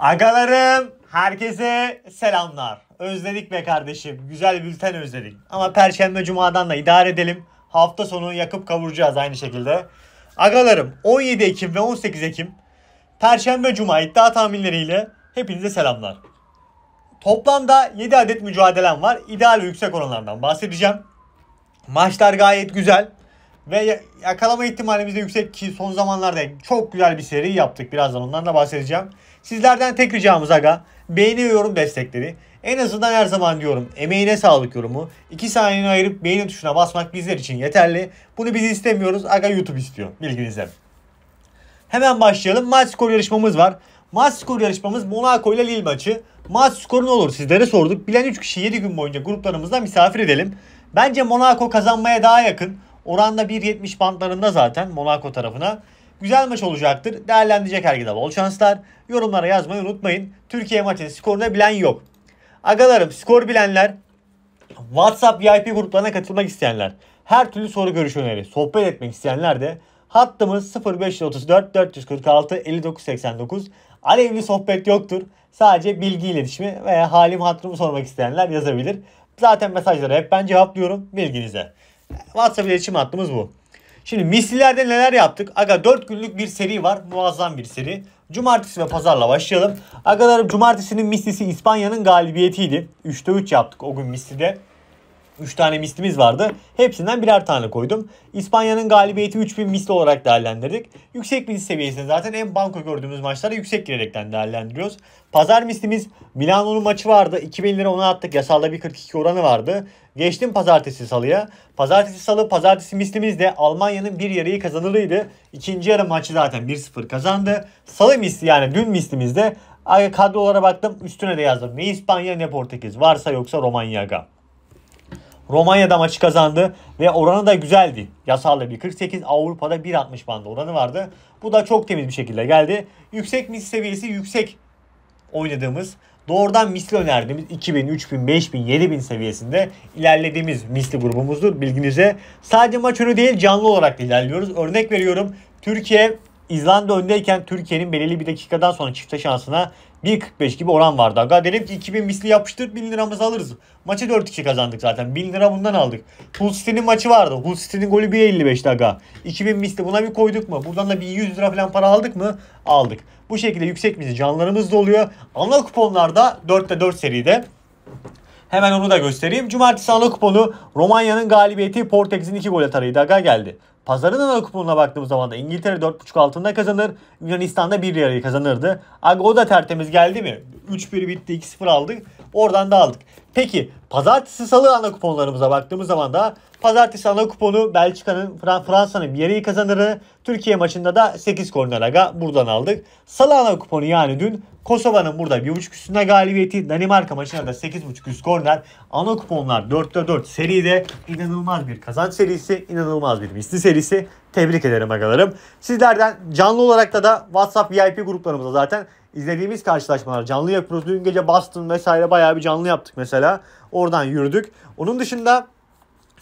Agalarım herkese selamlar. Özledik be kardeşim. Güzel bülten özledik. Ama perşembe cumadan da idare edelim. Hafta sonu yakıp kavuracağız aynı şekilde. Agalarım 17 Ekim ve 18 Ekim perşembe cuma iddia tahminleriyle hepinize selamlar. Toplamda 7 adet mücadelem var. İdeal ve yüksek oranlardan bahsedeceğim. Maçlar gayet güzel. Ve yakalama ihtimalimiz de yüksek ki son zamanlarda çok güzel bir seri yaptık. Birazdan ondan da bahsedeceğim. Sizlerden tek ricamız aga beğeni ve yorum destekleri. En azından her zaman diyorum emeğine sağlık yorumu. 2 saniyeni ayırıp beğeni tuşuna basmak bizler için yeterli. Bunu biz istemiyoruz. Aga YouTube istiyor. Bilginize. Hemen başlayalım. Maç skor yarışmamız var. Maç skor yarışmamız Monaco ile Lille maçı. Maç skoru ne olur sizlere sorduk. Bilen 3 kişi 7 gün boyunca gruplarımızda misafir edelim. Bence Monaco kazanmaya daha yakın. Oranda 1.70 bantlarında zaten Monaco tarafına. Güzel maç olacaktır. Değerlendirecek herkese bol şanslar. Yorumlara yazmayı unutmayın. Türkiye maçının skorunu bilen yok. Agalarım skor bilenler WhatsApp VIP gruplarına katılmak isteyenler, her türlü soru görüş öneri, sohbet etmek isteyenler de hattımız 0534 446 5989. Alevli sohbet yoktur. Sadece bilgi iletişimi veya halim hatırımı sormak isteyenler yazabilir. Zaten mesajlara hep ben cevaplıyorum bilginize. WhatsApp iletişim hattımız bu. Şimdi mislilerde neler yaptık? Aga 4 günlük bir seri var. Muazzam bir seri. Cumartesi ve pazarla başlayalım. Agalarım cumartesinin mislisi İspanya'nın galibiyetiydi. 3'te 3 yaptık o gün mislide. 3 tane mislimiz vardı. Hepsinden birer tane koydum. İspanya'nın galibiyeti 3000 misli olarak değerlendirdik. Yüksek misli seviyesinde zaten en banko gördüğümüz maçları yüksek girerekten değerlendiriyoruz. Pazar mislimiz Milano'nun maçı vardı. 2000 lira ona attık. Yasalda bir 42 oranı vardı. Geçtim pazartesi salıya. Pazartesi salı pazartesi mislimizde Almanya'nın bir yarıyı kazanılıydı. İkinci yarı maçı zaten 1-0 kazandı. Salı misli yani dün mislimizde kadrolara baktım üstüne de yazdım. Ne İspanya ne Portekiz varsa yoksa Romanya aga. Romanya'da maçı kazandı ve oranı da güzeldi. Yasallı 1.48 Avrupa'da 1.60 bandı oranı vardı. Bu da çok temiz bir şekilde geldi. Yüksek mis seviyesi yüksek oynadığımız doğrudan misli önerdiğimiz 2000, 3000, 5000, 7000 seviyesinde ilerlediğimiz misli grubumuzdur bilginize. Sadece maç önü değil canlı olarak da ilerliyoruz. Örnek veriyorum Türkiye İzlanda öndeyken Türkiye'nin belirli bir dakikadan sonra çifte şansına 1.45 gibi oran vardı. Aga dedim ki 2000 misli yapıştır 1000 liramızı alırız. Maçı 4-2 kazandık zaten. 1000 lira bundan aldık. Hull City'nin maçı vardı. Hull City'nin golü 1.55'ti aga. 2000 misli buna bir koyduk mu? Buradan da bir 100 lira falan para aldık mı? Aldık. Bu şekilde yüksek misli canlarımız doluyor. oluyor. Ana kuponlarda 4'te 4 seride Hemen onu da göstereyim. Cumartesi ana kuponu Romanya'nın galibiyeti Portekiz'in 2 gol atarıydı. Aga geldi. Pazarın ana kuponuna baktığımız zaman da İngiltere 4.5 altında kazanır. Yunanistan'da 1 lirayı kazanırdı. Aga o da tertemiz geldi mi? 3-1 bitti 2-0 aldık. Oradan da aldık. Peki pazartesi salı ana kuponlarımıza baktığımız zaman da pazartesi ana kuponu Belçika'nın Fransa'nın bir yeri kazanırı. Türkiye maçında da 8 korner aga buradan aldık. Salı ana kuponu yani dün Kosova'nın burada 1.5 üstünde galibiyeti. Danimarka maçında da 8.5 üst korner. Ana kuponlar 4'te 4 seride inanılmaz bir kazanç serisi, inanılmaz bir misli serisi serisi. Tebrik ederim agalarım. Sizlerden canlı olarak da da WhatsApp VIP gruplarımızda zaten izlediğimiz karşılaşmalar canlı yapıyoruz. Dün gece Boston vesaire bayağı bir canlı yaptık mesela. Oradan yürüdük. Onun dışında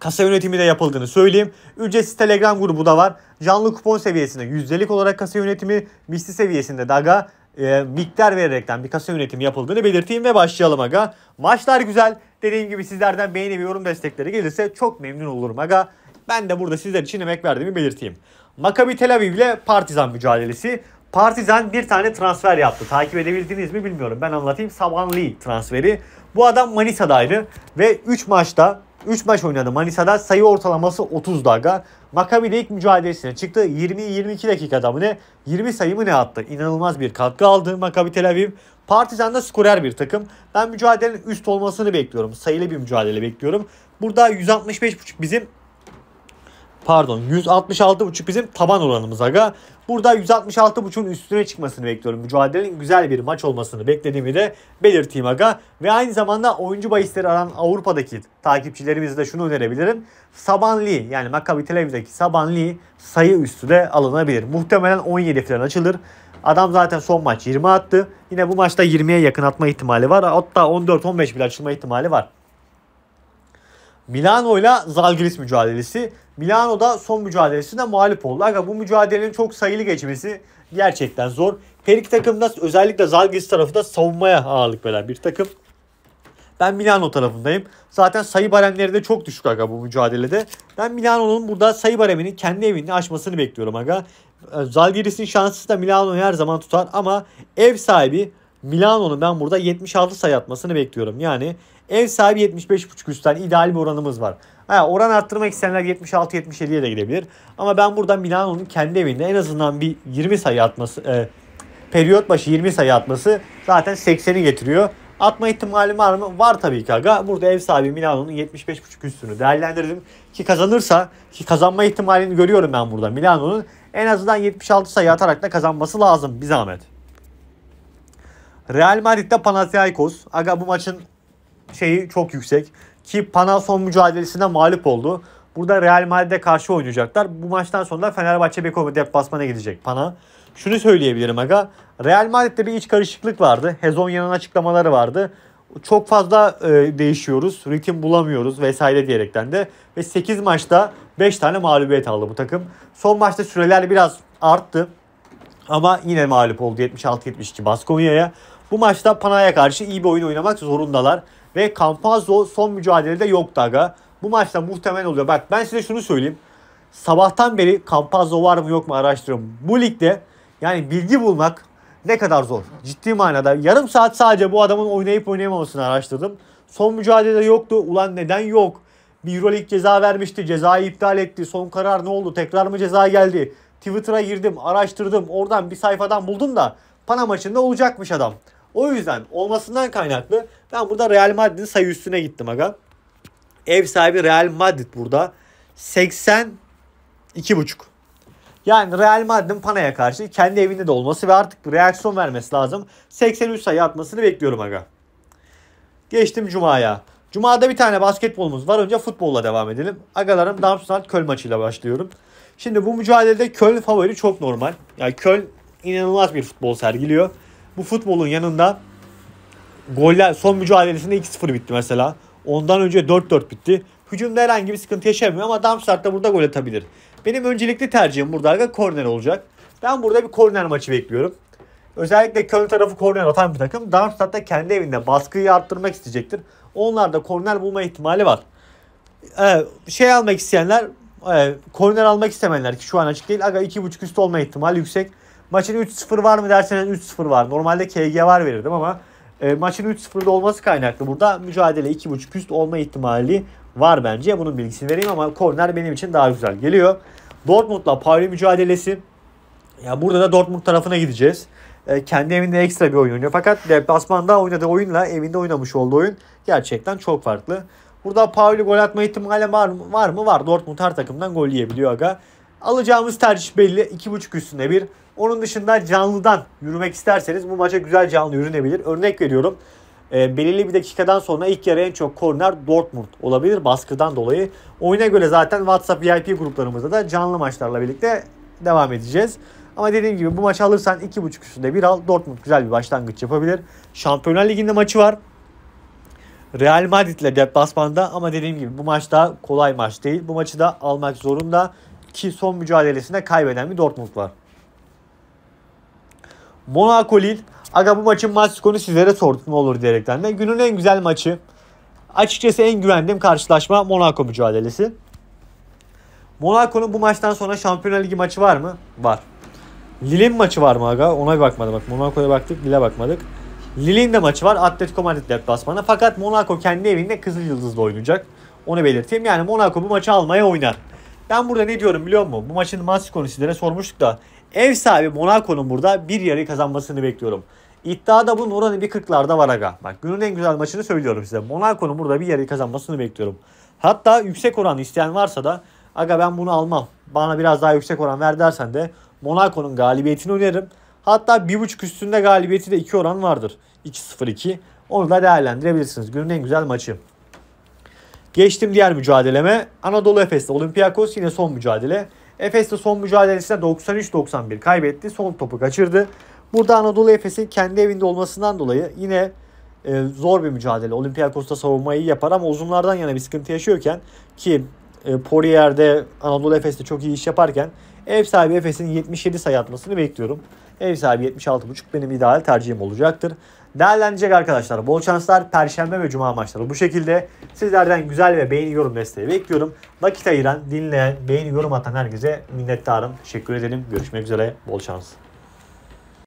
kasa yönetimi de yapıldığını söyleyeyim. Ücretsiz Telegram grubu da var. Canlı kupon seviyesinde yüzdelik olarak kasa yönetimi, misli seviyesinde daga e, miktar vererekten bir kasa yönetimi yapıldığını belirteyim ve başlayalım aga. Maçlar güzel. Dediğim gibi sizlerden beğeni ve yorum destekleri gelirse çok memnun olurum aga. Ben de burada sizler için emek verdiğimi belirteyim. Maccabi Tel Aviv ile Partizan mücadelesi. Partizan bir tane transfer yaptı. Takip edebildiniz mi bilmiyorum. Ben anlatayım. Savan Lee transferi. Bu adam Manisa'daydı ve 3 maçta 3 maç oynadı Manisa'da. Sayı ortalaması 30 dakika. Maccabi de ilk mücadelesine çıktı. 20-22 dakikada mı ne? 20 sayı mı ne attı? İnanılmaz bir katkı aldı Maccabi Tel Aviv. Partizan da skorer bir takım. Ben mücadelenin üst olmasını bekliyorum. Sayılı bir mücadele bekliyorum. Burada 165.5 bizim Pardon 166.5 bizim taban oranımız aga. Burada 166.5'un üstüne çıkmasını bekliyorum. Mücadelenin güzel bir maç olmasını beklediğimi de belirteyim aga. Ve aynı zamanda oyuncu bahisleri aran Avrupa'daki takipçilerimize de şunu önerebilirim. Sabanli yani Maccabi Tel Aviv'deki Sabanli sayı üstü de alınabilir. Muhtemelen 17 falan açılır. Adam zaten son maç 20 attı. Yine bu maçta 20'ye yakın atma ihtimali var. Hatta 14-15 bile açılma ihtimali var. Milano ile Zalgiris mücadelesi. Milano'da son mücadelesinde mağlup oldu. Aga bu mücadelenin çok sayılı geçmesi gerçekten zor. Her iki takım da özellikle Zalgiris tarafı da savunmaya ağırlık veren bir takım. Ben Milano tarafındayım. Zaten sayı baremleri de çok düşük aga bu mücadelede. Ben Milano'nun burada sayı bareminin kendi evini açmasını bekliyorum aga. Zalgiris'in şansı da Milano'yu her zaman tutar ama ev sahibi Milano'nun ben burada 76 sayı atmasını bekliyorum. Yani ev sahibi 75.5 üstten ideal bir oranımız var. Ha, oran arttırmak isteyenler 76-77'ye de gidebilir. Ama ben buradan Milano'nun kendi evinde en azından bir 20 sayı atması, e, periyot başı 20 sayı atması zaten 80'i getiriyor. Atma ihtimali var mı? Var tabii ki aga. Burada ev sahibi Milano'nun 75.5 üstünü değerlendirdim. Ki kazanırsa ki kazanma ihtimalini görüyorum ben burada. Milano'nun en azından 76 sayı atarak da kazanması lazım bir zahmet. Real Madrid'de Panathinaikos. Aga bu maçın şeyi çok yüksek. Ki Pana son mücadelesinde mağlup oldu. Burada Real Madrid'e karşı oynayacaklar. Bu maçtan sonra Fenerbahçe Beko deplasmana gidecek Pana. Şunu söyleyebilirim aga. Real Madrid'de bir iç karışıklık vardı. Hezonya'nın açıklamaları vardı. Çok fazla e, değişiyoruz, ritim bulamıyoruz vesaire diyerekten de. Ve 8 maçta 5 tane mağlubiyet aldı bu takım. Son maçta süreler biraz arttı. Ama yine mağlup oldu 76-72 Baskonya'ya. Bu maçta Panay'a karşı iyi bir oyun oynamak zorundalar. Ve Campazzo son mücadelede yoktu aga. Bu maçta muhtemelen oluyor. Bak ben size şunu söyleyeyim. Sabahtan beri Campazzo var mı yok mu araştırıyorum. Bu ligde yani bilgi bulmak ne kadar zor. Ciddi manada. Yarım saat sadece bu adamın oynayıp oynayamamasını araştırdım. Son mücadelede yoktu. Ulan neden yok? Bir Euroleague ceza vermişti. Cezayı iptal etti. Son karar ne oldu? Tekrar mı ceza geldi? Twitter'a girdim, araştırdım. Oradan bir sayfadan buldum da Pana maçında olacakmış adam. O yüzden olmasından kaynaklı ben burada Real Madrid'in sayı üstüne gittim aga. Ev sahibi Real Madrid burada. 82,5. Yani Real Madrid'in Pana'ya karşı kendi evinde de olması ve artık reaksiyon vermesi lazım. 83 sayı atmasını bekliyorum aga. Geçtim Cuma'ya. Cuma'da bir tane basketbolumuz var. Önce futbolla devam edelim. Agalarım Darmstadt Köln maçıyla başlıyorum. Şimdi bu mücadelede Köln favori çok normal. Yani Köln inanılmaz bir futbol sergiliyor bu futbolun yanında goller son mücadelesinde 2-0 bitti mesela. Ondan önce 4-4 bitti. Hücumda herhangi bir sıkıntı yaşamıyor ama Darmstadt da burada gol atabilir. Benim öncelikli tercihim burada aga korner olacak. Ben burada bir korner maçı bekliyorum. Özellikle Köln tarafı korner atan bir takım. Darmstadt da kendi evinde baskıyı arttırmak isteyecektir. Onlar da korner bulma ihtimali var. Ee, şey almak isteyenler, e, korner almak istemeyenler ki şu an açık değil. Aga 2.5 üstü olma ihtimali yüksek. Maçın 3-0 var mı derseniz 3-0 var. Normalde KG var verirdim ama e, maçın 3-0'da olması kaynaklı. Burada mücadele 2.5 üst olma ihtimali var bence. Bunun bilgisini vereyim ama korner benim için daha güzel geliyor. Dortmund'la Paris mücadelesi. Ya burada da Dortmund tarafına gideceğiz. E, kendi evinde ekstra bir oyun oynuyor. Fakat deplasmanda oynadığı oyunla evinde oynamış olduğu oyun gerçekten çok farklı. Burada Pauli gol atma ihtimali var mı? Var mı? Var. Dortmund her takımdan gol yiyebiliyor aga. Alacağımız tercih belli. 2.5 üstünde bir. Onun dışında canlıdan yürümek isterseniz bu maça güzel canlı yürünebilir. Örnek veriyorum. E, belirli bir dakikadan sonra ilk yarı en çok korner Dortmund olabilir baskıdan dolayı. Oyuna göre zaten WhatsApp VIP gruplarımızda da canlı maçlarla birlikte devam edeceğiz. Ama dediğim gibi bu maçı alırsan 2.5 üstünde bir al. Dortmund güzel bir başlangıç yapabilir. Şampiyonlar Ligi'nde maçı var. Real Madrid ile deplasmanda ama dediğim gibi bu maç da kolay maç değil. Bu maçı da almak zorunda. Ki son mücadelesinde kaybeden bir Dortmund var. Monaco Lille. Aga bu maçın maç skorunu sizlere sorduk olur diyerekten de. Günün en güzel maçı. Açıkçası en güvendiğim karşılaşma Monaco mücadelesi. Monaco'nun bu maçtan sonra Şampiyonlar Ligi maçı var mı? Var. Lille'in maçı var mı aga? Ona bir bakmadım. Bak Monaco'ya baktık, Lille bakmadık. Lille'in de maçı var. Atletico Madrid deplasmanı. Fakat Monaco kendi evinde Kızıl Yıldız'da oynayacak. Onu belirteyim. Yani Monaco bu maçı almaya oynar. Ben burada ne diyorum biliyor musun? Bu maçın maç skorunu sormuştuk da ev sahibi Monaco'nun burada bir yarı kazanmasını bekliyorum. İddiada bunun oranı bir 40'larda var aga. Bak günün en güzel maçını söylüyorum size. Monaco'nun burada bir yarı kazanmasını bekliyorum. Hatta yüksek oran isteyen varsa da aga ben bunu almam. Bana biraz daha yüksek oran ver dersen de Monaco'nun galibiyetini öneririm. Hatta 1.5 üstünde galibiyeti de 2 oran vardır. 2-0-2. Onu da değerlendirebilirsiniz. Günün en güzel maçı. Geçtim diğer mücadeleme. Anadolu Efes'te. Olympiakos yine son mücadele. Efes'te son mücadelesinde 93-91 kaybetti. Son topu kaçırdı. Burada Anadolu Efes'in kendi evinde olmasından dolayı yine e, zor bir mücadele. Olympiakos'ta savunmayı yapar ama uzunlardan yana bir sıkıntı yaşıyorken ki e, Poirier'de Anadolu Efes'te çok iyi iş yaparken ev sahibi Efes'in 77 sayı atmasını bekliyorum. Ev sahibi 76.5 benim ideal tercihim olacaktır. Değerlenecek arkadaşlar. Bol şanslar Perşembe ve Cuma maçları bu şekilde. Sizlerden güzel ve beğeni yorum desteği bekliyorum. Vakit ayıran, dinleyen, beğeni yorum atan herkese minnettarım. Teşekkür ederim. Görüşmek üzere. Bol şans.